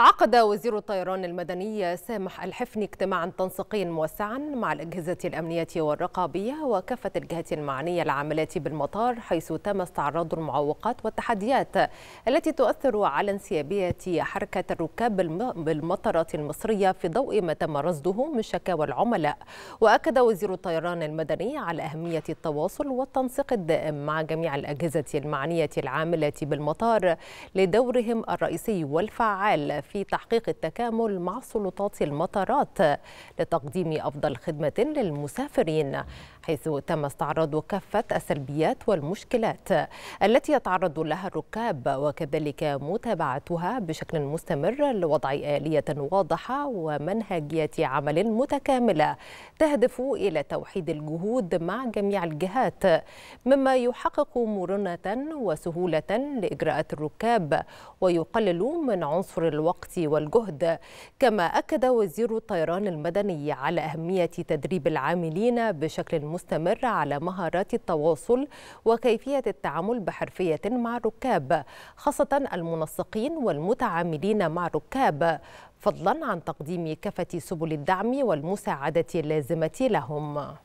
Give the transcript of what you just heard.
عقد وزير الطيران المدني سامح الحفني اجتماعا تنسيقيا موسعا مع الأجهزة الأمنية والرقابية وكافة الجهات المعنية العاملة بالمطار حيث تم استعراض المعوقات والتحديات التي تؤثر على انسيابية حركة الركاب بالمطارات المصرية في ضوء ما تم رصده من شكاوى العملاء وأكد وزير الطيران المدني على أهمية التواصل والتنسيق الدائم مع جميع الأجهزة المعنية العاملة بالمطار لدورهم الرئيسي والفعال في تحقيق التكامل مع سلطات المطارات لتقديم أفضل خدمة للمسافرين حيث تم استعراض كافة السلبيات والمشكلات التي يتعرض لها الركاب وكذلك متابعتها بشكل مستمر لوضع آلية واضحة ومنهجية عمل متكاملة تهدف إلى توحيد الجهود مع جميع الجهات مما يحقق مرونة وسهولة لإجراءات الركاب ويقلل من عنصر الوقت الوقت والجهد كما أكد وزير الطيران المدني على أهمية تدريب العاملين بشكل مستمر على مهارات التواصل وكيفية التعامل بحرفية مع الركاب خاصة المنسقين والمتعاملين مع الركاب فضلا عن تقديم كافة سبل الدعم والمساعدة اللازمة لهم